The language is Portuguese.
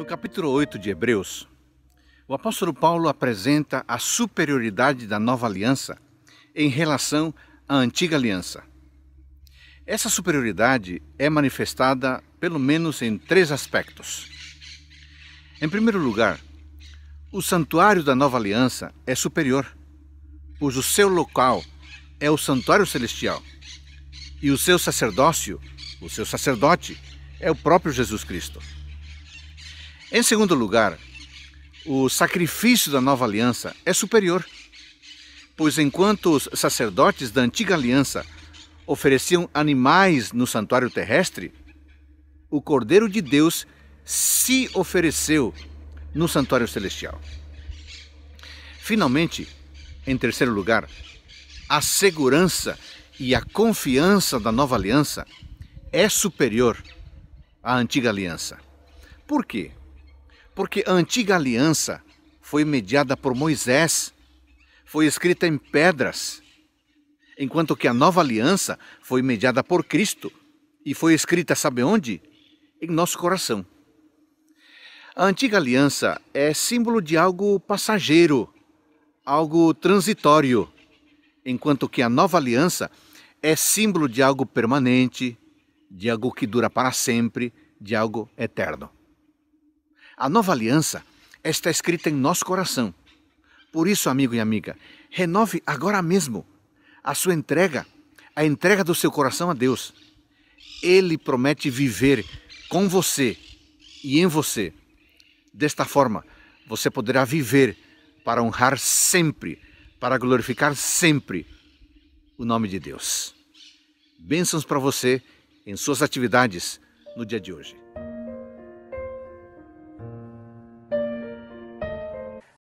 No capítulo 8 de Hebreus, o apóstolo Paulo apresenta a superioridade da nova aliança em relação à antiga aliança. Essa superioridade é manifestada pelo menos em três aspectos. Em primeiro lugar, o santuário da nova aliança é superior, pois o seu local é o santuário celestial e o seu sacerdócio, o seu sacerdote, é o próprio Jesus Cristo. Em segundo lugar, o sacrifício da nova aliança é superior, pois enquanto os sacerdotes da antiga aliança ofereciam animais no santuário terrestre, o Cordeiro de Deus se ofereceu no santuário celestial. Finalmente, em terceiro lugar, a segurança e a confiança da nova aliança é superior à antiga aliança. Por quê? Porque a antiga aliança foi mediada por Moisés, foi escrita em pedras, enquanto que a nova aliança foi mediada por Cristo e foi escrita, sabe onde? Em nosso coração. A antiga aliança é símbolo de algo passageiro, algo transitório, enquanto que a nova aliança é símbolo de algo permanente, de algo que dura para sempre, de algo eterno. A nova aliança está escrita em nosso coração. Por isso, amigo e amiga, renove agora mesmo a sua entrega, a entrega do seu coração a Deus. Ele promete viver com você e em você. Desta forma, você poderá viver para honrar sempre, para glorificar sempre o nome de Deus. Bênçãos para você em suas atividades no dia de hoje.